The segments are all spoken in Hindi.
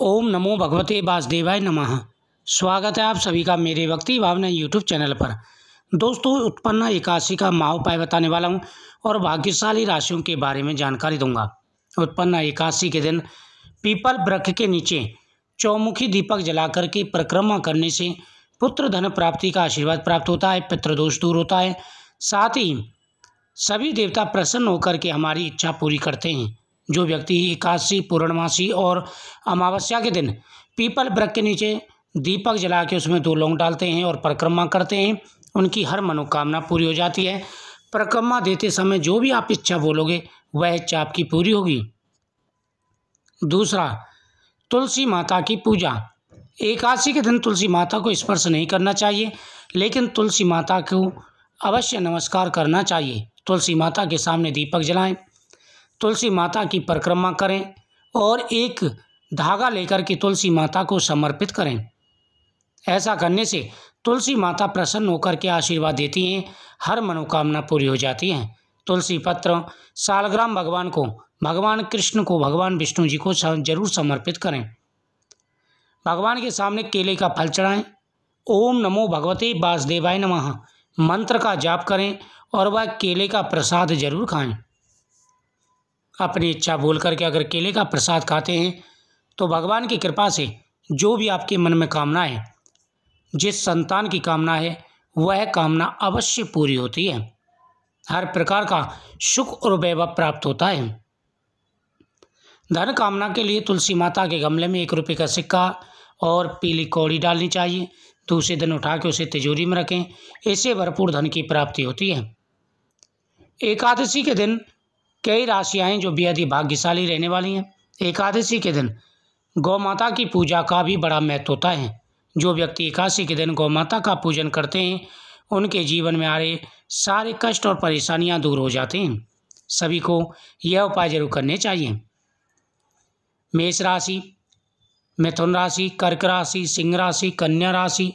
ओम नमो भगवते वासुदेवाय नमः स्वागत है आप सभी का मेरे भक्ति भावना यूट्यूब चैनल पर दोस्तों उत्पन्न एकादशी का महा उपाय बताने वाला हूं और भाग्यशाली राशियों के बारे में जानकारी दूंगा उत्पन्न एकादशी के दिन पीपल वृक्ष के नीचे चौमुखी दीपक जलाकर के परिक्रमा करने से पुत्र धन प्राप्ति का आशीर्वाद प्राप्त होता है पितृदोष दूर होता है साथ ही सभी देवता प्रसन्न होकर के हमारी इच्छा पूरी करते हैं जो व्यक्ति एकादशी पूर्णमासी और अमावस्या के दिन पीपल ब्रक के नीचे दीपक जला के उसमें दो लौंग डालते हैं और परिक्रमा करते हैं उनकी हर मनोकामना पूरी हो जाती है परिक्रमा देते समय जो भी आप इच्छा बोलोगे वह इच्छा आपकी पूरी होगी दूसरा तुलसी माता की पूजा एकादशी के दिन तुलसी माता को स्पर्श नहीं करना चाहिए लेकिन तुलसी माता को अवश्य नमस्कार करना चाहिए तुलसी माता के सामने दीपक जलाएं तुलसी माता की परिक्रमा करें और एक धागा लेकर के तुलसी माता को समर्पित करें ऐसा करने से तुलसी माता प्रसन्न होकर के आशीर्वाद देती हैं हर मनोकामना पूरी हो जाती है तुलसी पत्र सालग्राम भगवान को भगवान कृष्ण को भगवान विष्णु जी को जरूर समर्पित करें भगवान के सामने केले का फल चढ़ाएं ओम नमो भगवते वासुदेवाय नमः मंत्र का जाप करें और वह केले का प्रसाद जरूर खाएं अपनी इच्छा भूल करके अगर केले का प्रसाद खाते हैं तो भगवान की कृपा से जो भी आपके मन में कामना है जिस संतान की कामना है वह कामना अवश्य पूरी होती है हर प्रकार का सुख और वैभव प्राप्त होता है धन कामना के लिए तुलसी माता के गमले में एक रुपये का सिक्का और पीली कौड़ी डालनी चाहिए दूसरे दिन उठा के उसे तिजोरी में रखें इससे भरपूर धन की प्राप्ति होती है एकादशी के दिन कई राशियाँ हैं जो बेहद ही भाग्यशाली रहने वाली हैं एकादशी के दिन गौ माता की पूजा का भी बड़ा महत्व होता है जो व्यक्ति एकादशी के दिन गौ माता का पूजन करते हैं उनके जीवन में आ रहे सारे कष्ट और परेशानियाँ दूर हो जाते हैं सभी को यह उपाय जरूर करने चाहिए मेष राशि मिथुन राशि कर्क राशि सिंह राशि कन्या राशि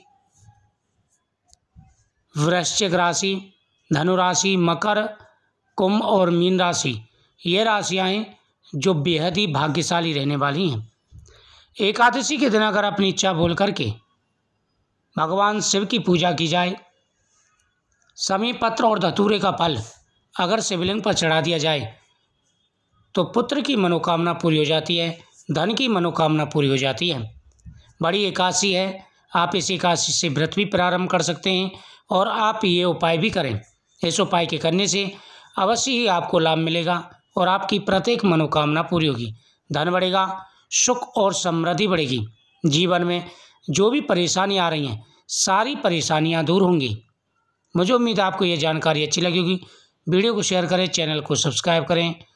वृश्चिक राशि धनु राशि मकर कुंभ और मीन राशि ये राशियाँ जो बेहद ही भाग्यशाली रहने वाली हैं एकादशी के दिन अगर अपनी इच्छा बोल करके भगवान शिव की पूजा की जाए समी पत्र और धतूरे का फल अगर शिवलिंग पर चढ़ा दिया जाए तो पुत्र की मनोकामना पूरी हो जाती है धन की मनोकामना पूरी हो जाती है बड़ी एकादशी है आप इस एकादशी से व्रत भी प्रारंभ कर सकते हैं और आप ये उपाय भी करें इस उपाय के करने से अवश्य ही आपको लाभ मिलेगा और आपकी प्रत्येक मनोकामना पूरी होगी धन बढ़ेगा सुख और समृद्धि बढ़ेगी जीवन में जो भी परेशानी आ रही हैं सारी परेशानियां दूर होंगी मुझे उम्मीद है आपको ये जानकारी अच्छी लगेगी वीडियो को शेयर करें चैनल को सब्सक्राइब करें